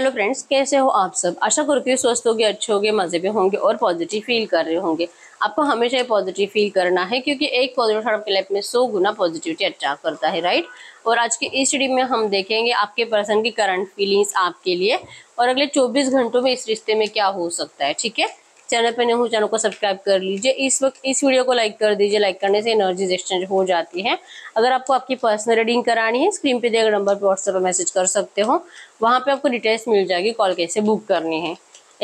Hello friends कैसे हो आप सब आशा करती हूँ स्वस्थ होगे अच्छे होगे मज़े में होंगे और पॉजिटिव फील कर रहे होंगे आपको हमेशा ही पॉजिटिव फील करना है क्योंकि एक पॉजिटिव थॉट आपके लाइफ में सौ गुना पॉजिटिविटी अट्रैक अच्छा करता है राइट और आज के इस स्टडी में हम देखेंगे आपके पर्सन की करंट फीलिंग्स आपके लिए और अगले चौबीस घंटों में इस रिश्ते में क्या हो सकता है ठीक है चैनल पर नहीं हो चैनल को सब्सक्राइब कर लीजिए इस वक्त इस वीडियो को लाइक कर दीजिए लाइक करने से एनर्जीज एक्सचेंज हो जाती है अगर आपको आपकी पर्सनल रीडिंग करानी है स्क्रीन पे दिए गए नंबर पर व्हाट्सएप पर मैसेज कर सकते हो वहाँ पर आपको डिटेल्स मिल जाएगी कॉल कैसे बुक करनी है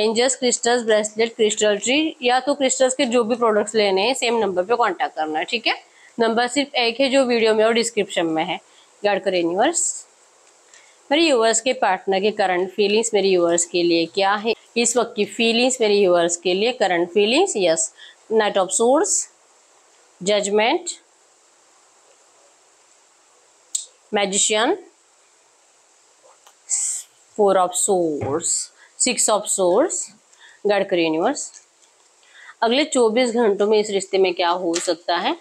angels crystals bracelet crystal tree या तो क्रिस्टल्स के जो भी प्रोडक्ट्स लेने हैं सेम नंबर पर कॉन्टैक्ट करना है ठीक है नंबर सिर्फ एक है जो वीडियो में और डिस्क्रिप्शन में है गाइड करें यूनिवर्स मेरे यूवर्स के पार्टनर के करंट फीलिंग्स मेरे यूवर्स के लिए क्या है इस वक्त की फीलिंग्स मेरे यूवर्स के लिए current feelings yes knight of swords judgement magician four of swords six of swords गडकर यूनिवर्स अगले 24 घंटों में इस रिश्ते में क्या हो सकता है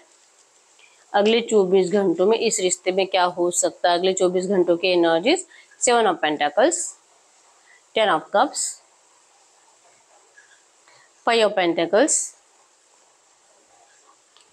अगले 24 घंटों में इस रिश्ते में क्या हो सकता है अगले 24 घंटों के energies seven of pentacles ten of cups five of pentacles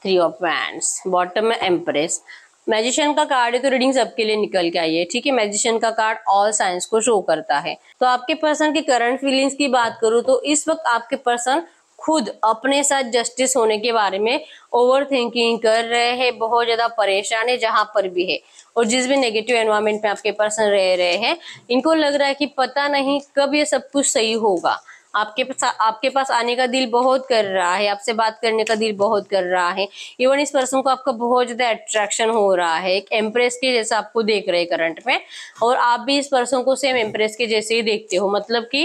three of wands bottom में एम्प्रेस मैजिशियन का कार्ड है तो रीडिंग सबके लिए निकल के आई है ठीक है मैजिशियन का कार्ड ऑल साइंस को शो करता है तो आपके पर्सन की करंट फीलिंग्स की बात करूँ तो इस वक्त आपके पर्सन खुद अपने साथ जस्टिस होने के बारे में ओवर थिंकिंग कर रहे हैं बहुत ज़्यादा परेशान है जहां पर भी है और जिस भी नेगेटिव एनवायरमेंट में आपके पर्सन रह रहे हैं इनको लग रहा है कि पता नहीं कब ये सब कुछ सही होगा आपके पास आपके पास आने का दिल बहुत कर रहा है आपसे बात करने का दिल बहुत कर रहा है इवन इस पर्सन को आपका बहुत ज़्यादा अट्रैक्शन हो रहा है एक एम्प्रेस के जैसा आपको देख रहे हैं करंट में और आप भी इस पर्सन को सेम एम्प्रेस के जैसे ही देखते हो मतलब कि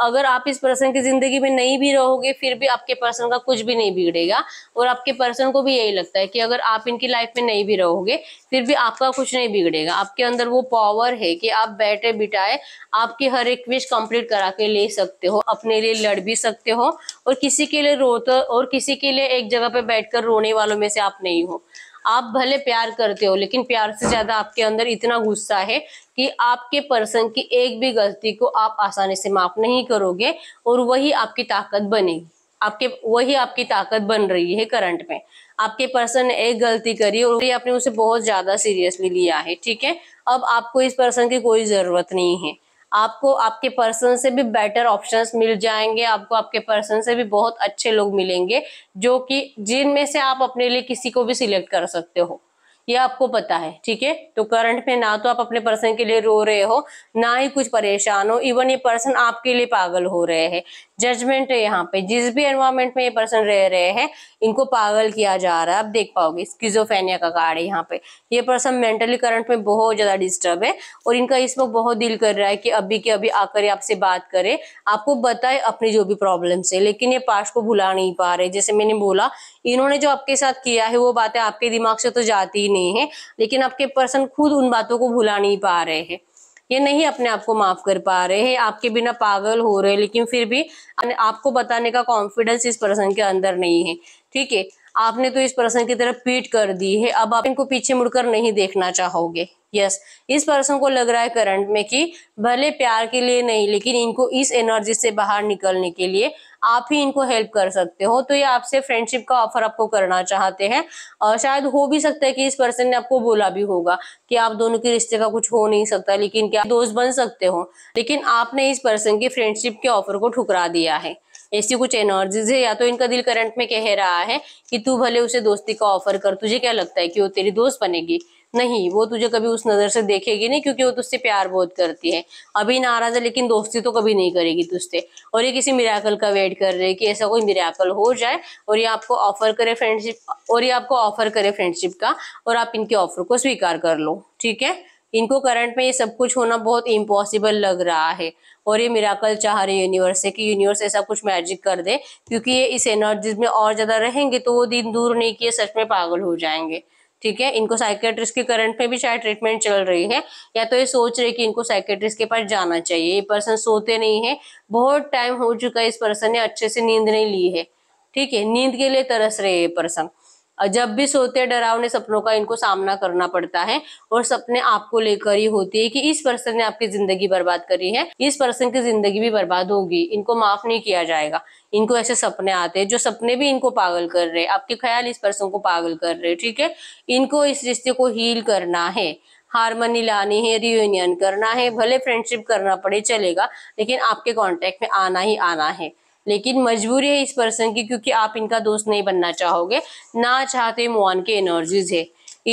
अगर आप इस पर्सन की ज़िंदगी में नहीं भी रहोगे फिर भी आपके पर्सन का कुछ भी नहीं बिगड़ेगा और आपके पर्सन को भी यही लगता है कि अगर आप इनकी लाइफ में नहीं भी रहोगे फिर भी आपका कुछ नहीं बिगड़ेगा आपके अंदर वो पावर है कि आप बैठे बिठाए आपकी हर एक विश कंप्लीट करा के ले सकते हो अपने लिए लड़ भी सकते हो और किसी के लिए रोते और किसी के लिए एक जगह पे बैठकर रोने वालों में से आप नहीं हो आप भले प्यार करते हो लेकिन प्यार से ज्यादा आपके अंदर इतना गुस्सा है कि आपके पर्सन की एक भी गलती को आप आसानी से माफ नहीं करोगे और वही आपकी ताकत बनेगी आपके वही आपकी ताकत बन रही है करंट में आपके पर्सन ने एक गलती करी और आपने उसे बहुत ज्यादा सीरियसली लिया है ठीक है अब आपको इस पर्सन की कोई जरूरत नहीं है आपको आपके पर्सन से भी बेटर ऑप्शंस मिल जाएंगे आपको आपके पर्सन से भी बहुत अच्छे लोग मिलेंगे जो कि जिनमें से आप अपने लिए किसी को भी सिलेक्ट कर सकते हो ये आपको पता है ठीक है तो करंट में ना तो आप अपने पर्सन के लिए रो रहे हो ना ही कुछ परेशान हो इवन ये पर्सन आपके लिए पागल हो रहे हैं जजमेंट है यहाँ पे जिस भी एनवायरमेंट में ये पर्सन रह रहे हैं इनको पागल किया जा रहा है आप देख पाओगे स्किजोफेनिया का कार्ड है यहाँ पे ये पर्सन मेंटली करंट में बहुत ज़्यादा डिस्टर्ब है और इनका इस वक्त बहुत दिल कर रहा है कि अभी के अभी आकर आपसे बात करे आपको बताए अपनी जो भी प्रॉब्लम है लेकिन ये पास्ट को भुला नहीं पा रहे जैसे मैंने बोला इन्होंने जो आपके साथ किया है वो बातें आपके दिमाग से तो जाती ही नहीं है लेकिन आपके पर्सन खुद उन बातों को भुला नहीं पा रहे हैं ये नहीं अपने आप को माफ कर पा रहे हैं आपके बिना पागल हो रहे हैं लेकिन फिर भी आपको बताने का कॉन्फिडेंस इस पर्सन के अंदर नहीं है ठीक है आपने तो इस पर्सन की तरफ पीट कर दी है अब आप इनको पीछे मुड़कर नहीं देखना चाहोगे यस yes. इस पर्सन को लग रहा है करंट में कि भले प्यार के लिए नहीं लेकिन इनको इस एनर्जी से बाहर निकलने के लिए आप ही इनको हेल्प कर सकते हो तो ये आपसे फ्रेंडशिप का ऑफर आपको करना चाहते हैं और शायद हो भी सकता है कि इस पर्सन ने आपको बोला भी होगा कि आप दोनों के रिश्ते का कुछ हो नहीं सकता लेकिन क्या दोस्त बन सकते हो लेकिन आपने इस पर्सन की फ्रेंडशिप के ऑफर को ठुकरा दिया है ऐसी कुछ एनर्जीज है या तो इनका दिल करंट में कह रहा है कि तू भले उसे दोस्ती का ऑफर कर तुझे क्या लगता है कि वो तेरी दोस्त बनेगी नहीं वो तुझे कभी उस नज़र से देखेगी नहीं क्योंकि वो तुझसे प्यार बहुत करती है अभी नाराज़ है लेकिन दोस्ती तो कभी नहीं करेगी तुझसे और ये किसी मिराकल का वेट कर रहे कि ऐसा कोई मिराकल हो जाए और ये आपको ऑफर करे फ्रेंडशिप और ये आपको ऑफर करे फ्रेंडशिप का और आप इनके ऑफर को स्वीकार कर लो ठीक है इनको करंट में ये सब कुछ होना बहुत इम्पॉसिबल लग रहा है और ये मिराकल चाह रहे यूनिवर्स से कि यूनिवर्स ऐसा कुछ मैजिक कर दे क्योंकि ये इस एनर्जीज में और ज़्यादा रहेंगे तो वो दिन दूर नहीं किए सच में पागल हो जाएंगे ठीक है इनको साइकेट्रिस्ट के करंट में भी शायद ट्रीटमेंट चल रही है या तो ये सोच रहे कि इनको साइकेट्रिस्ट के पास जाना चाहिए ये पर्सन सोते नहीं है बहुत टाइम हो चुका है इस पर्सन ने अच्छे से नींद नहीं ली है ठीक है नींद के लिए तरस रहे ये पर्सन जब भी सोते डरावने सपनों का इनको सामना करना पड़ता है और सपने आपको लेकर ही होती है कि इस पर्सन ने आपकी जिंदगी बर्बाद करी है इस पर्सन की जिंदगी भी बर्बाद होगी इनको माफ नहीं किया जाएगा इनको ऐसे सपने आते हैं जो सपने भी इनको पागल कर रहे हैं आपके ख्याल इस पर्सन को पागल कर रहे हैं ठीक है इनको इस रिश्ते को हील करना है हारमोनी लानी है रियूनियन करना है भले फ्रेंडशिप करना पड़े चलेगा लेकिन आपके कॉन्टेक्ट में आना ही आना है लेकिन मजबूरी है इस पर्सन की क्योंकि आप इनका दोस्त नहीं बनना चाहोगे ना चाहते मोहन के एनर्जीज है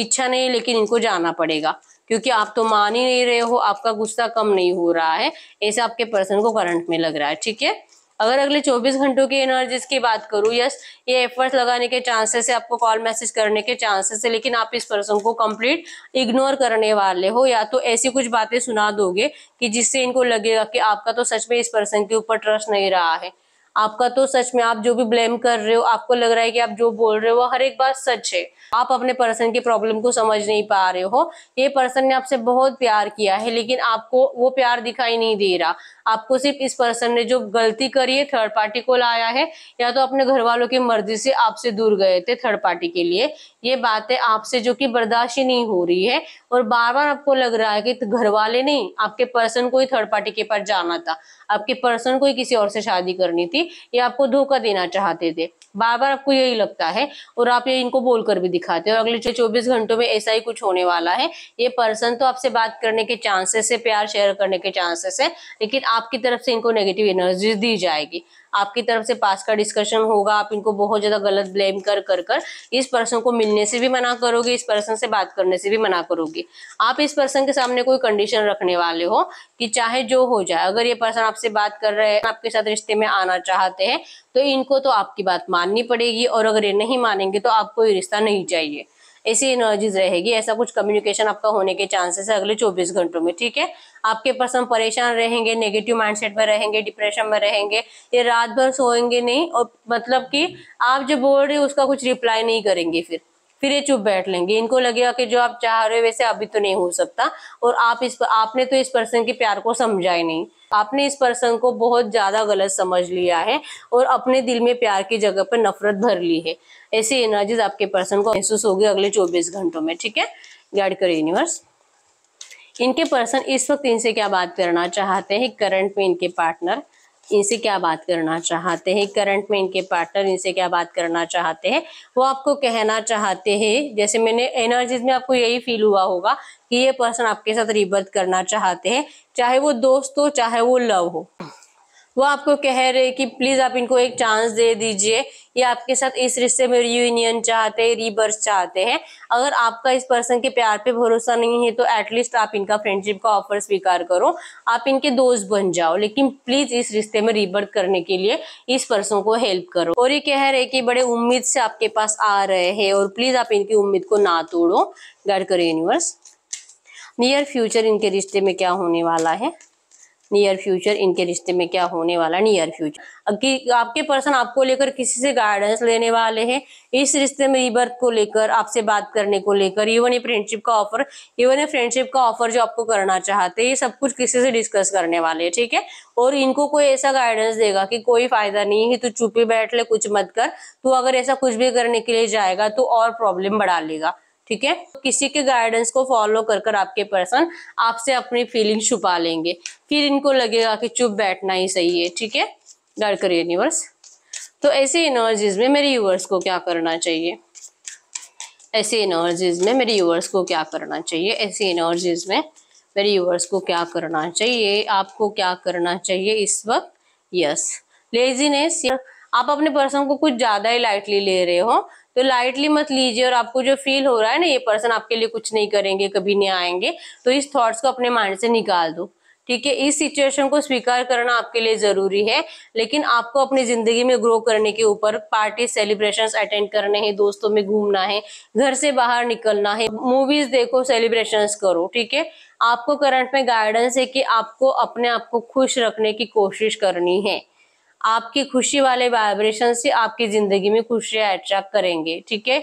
इच्छा नहीं लेकिन इनको जाना पड़ेगा क्योंकि आप तो मान ही नहीं रहे हो आपका गुस्सा कम नहीं हो रहा है ऐसा आपके पर्सन को करंट में लग रहा है ठीक है अगर अगले 24 घंटों की एनर्जीज की बात करूं यस ये एफर्ट लगाने के चांसेस है आपको कॉल मैसेज करने के चांसेस है लेकिन आप इस पर्सन को कंप्लीट इग्नोर करने वाले हो या तो ऐसी कुछ बातें सुना दोगे कि जिससे इनको लगेगा कि आपका तो सच में इस पर्सन के ऊपर ट्रस्ट नहीं रहा है आपका तो सच में आप जो भी ब्लेम कर रहे हो आपको लग रहा है कि आप जो बोल रहे हो वो हर एक बात सच है आप अपने पर्सन की प्रॉब्लम को समझ नहीं पा रहे हो ये पर्सन ने आपसे बहुत प्यार किया है लेकिन आपको वो प्यार दिखाई नहीं दे रहा आपको सिर्फ इस पर्सन ने जो गलती करी है थर्ड पार्टी को लाया है या तो अपने घर वालों की मर्जी से आपसे दूर गए थे थर्ड पार्टी के लिए ये बातें आपसे जो कि बर्दाश्त ही नहीं हो रही है और बार बार आपको लग रहा है कि तो घर वाले नहीं आपके पर्सन को ही थर्ड पार्टी के पास जाना था आपके पर्सन को ही किसी और से शादी करनी थी ये आपको धोखा देना चाहते थे बार बार आपको यही लगता है और आप ये इनको बोलकर भी दिखाते हैं और अगले चौबीस घंटों में ऐसा ही कुछ होने वाला है ये पर्सन तो आपसे बात करने के चांसेस है प्यार शेयर करने के चांसेस है लेकिन आपकी तरफ से इनको नेगेटिव एनर्जी दी जाएगी आपकी तरफ से पास का डिस्कशन होगा आप इनको बहुत ज्यादा गलत ब्लेम कर कर कर इस पर्सन को मिलने से भी मना करोगे इस पर्सन से बात करने से भी मना करोगे आप इस पर्सन के सामने कोई कंडीशन रखने वाले हो कि चाहे जो हो जाए अगर ये पर्सन आपसे बात कर रहे हैं आपके साथ रिश्ते में आना चाहते हैं तो इनको तो आपकी बात माननी पड़ेगी और अगर ये नहीं मानेंगे तो आपको ये रिश्ता नहीं चाहिए ऐसी एनर्जीज रहेगी ऐसा कुछ कम्युनिकेशन आपका होने के चांसेस है अगले 24 घंटों में ठीक है आपके पर्सन परेशान रहेंगे नेगेटिव माइंडसेट में रहेंगे डिप्रेशन में रहेंगे ये रात भर सोएंगे नहीं और मतलब कि आप जो बोल रहे हो उसका कुछ रिप्लाई नहीं करेंगे फिर फिर ये चुप बैठ लेंगे इनको लगेगा कि जो आप चाह रहे हो वैसे अभी तो नहीं हो सकता और आप इस आपने तो इस पर्सन के प्यार को समझा ही नहीं आपने इस पर्सन को बहुत ज्यादा गलत समझ लिया है और अपने दिल में प्यार की जगह पर नफरत भर ली है ऐसी एनर्जीज आपके पर्सन को महसूस होगी अगले चौबीस घंटों में ठीक है गाइड करो यूनिवर्स इनके पर्सन इस वक्त इनसे क्या बात करना चाहते हैं करंट में इनके पार्टनर इनसे क्या बात करना चाहते हैं करंट में इनके पार्टनर इनसे क्या बात करना चाहते हैं वो आपको कहना चाहते हैं जैसे मैंने एनर्जीज में आपको यही फील हुआ होगा कि ये पर्सन आपके साथ रिबर्थ करना चाहते हैं चाहे वो दोस्त हो चाहे वो लव हो वो आपको कह रहे कि प्लीज आप इनको एक चांस दे दीजिए ये आपके साथ इस रिश्ते में रीयूनियन चाहते हैं रिबर्स चाहते हैं अगर आपका इस पर्सन के प्यार पे भरोसा नहीं है तो एटलीस्ट आप इनका फ्रेंडशिप का ऑफर स्वीकार करो आप इनके दोस्त बन जाओ लेकिन प्लीज इस रिश्ते में रीबर्थ करने के लिए इस पर्सन को हेल्प करो और ये कह रहे कि बड़े उम्मीद से आपके पास आ रहे हैं और प्लीज आप इनकी उम्मीद को ना तोड़ो गाइड करो यूनिवर्स नियर फ्यूचर इनके रिश्ते में क्या होने वाला है नियर फ्यूचर इनके रिश्ते में क्या होने वाला नियर फ्यूचर कि आपके पर्सन आपको लेकर किसी से गाइडेंस लेने वाले हैं इस रिश्ते में रिबर्थ को लेकर आपसे बात करने को लेकर इवन ये फ्रेंडशिप का ऑफर इवन ये फ्रेंडशिप का ऑफर जो आपको करना चाहते हैं ये सब कुछ किसी से डिस्कस करने वाले हैं ठीक है और इनको कोई ऐसा गाइडेंस देगा कि कोई फायदा नहीं है तू चुपी बैठ ले कुछ मत कर तू अगर ऐसा कुछ भी करने के लिए जाएगा तो और प्रॉब्लम बढ़ा लेगा ठीक है तो किसी के गाइडेंस को फॉलो कर कर आपके पर्सन आपसे अपनी फीलिंग छुपा लेंगे फिर इनको लगेगा कि चुप बैठना ही सही है ठीक है गाइड कर यूनिवर्स तो ऐसे एनर्जीज में मेरे यूवर्स को क्या करना चाहिए ऐसे एनर्जीज में मेरे यूवर्स को क्या करना चाहिए ऐसी एनर्जीज में मेरे यूवर्स को क्या करना चाहिए आपको क्या करना चाहिए इस वक्त यस लेजीनेस आप अपने पर्सन को कुछ ज़्यादा ही लाइटली ले रहे हो तो लाइटली मत लीजिए और आपको जो फील हो रहा है ना ये पर्सन आपके लिए कुछ नहीं करेंगे कभी नहीं आएंगे तो इस थॉट्स को अपने माइंड से निकाल दो ठीक है इस सिचुएशन को स्वीकार करना आपके लिए जरूरी है लेकिन आपको अपनी जिंदगी में ग्रो करने के ऊपर पार्टी सेलिब्रेशंस अटेंड करने हैं दोस्तों में घूमना है घर से बाहर निकलना है मूवीज देखो सेलिब्रेशंस करो ठीक है आपको करंट में गाइडेंस है कि आपको अपने आप को खुश रखने की कोशिश करनी है आपकी खुशी वाले वाइब्रेशन से आपकी जिंदगी में खुशियां अट्रैक्ट करेंगे ठीक है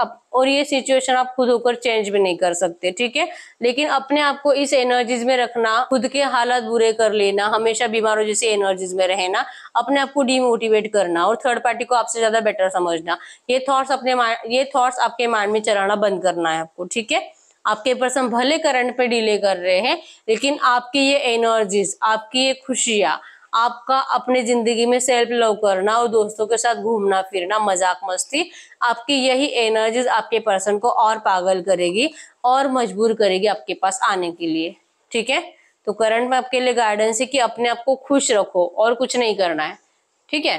अब और ये सिचुएशन आप खुद होकर चेंज भी नहीं कर सकते ठीक है लेकिन अपने आप को इस एनर्जीज में रखना खुद के हालात बुरे कर लेना हमेशा बीमारों जैसी एनर्जीज में रहना अपने आप को डीमोटिवेट करना और थर्ड पार्टी को आपसे ज्यादा बेटर समझना ये थॉट्स अपने ये थॉट्स आपके माइंड में चलाना बंद करना है आपको ठीक है आपके पर्सन भले करंट पे डिले कर रहे हैं लेकिन आपकी ये एनर्जीज आपकी ये खुशियाँ आपका अपने जिंदगी में सेल्फ लव करना और दोस्तों के साथ घूमना फिरना मजाक मस्ती आपकी यही एनर्जीज आपके पर्सन को और पागल करेगी और मजबूर करेगी आपके पास आने के लिए ठीक है तो करंट में आपके लिए गाइडेंस है कि अपने आप को खुश रखो और कुछ नहीं करना है ठीक है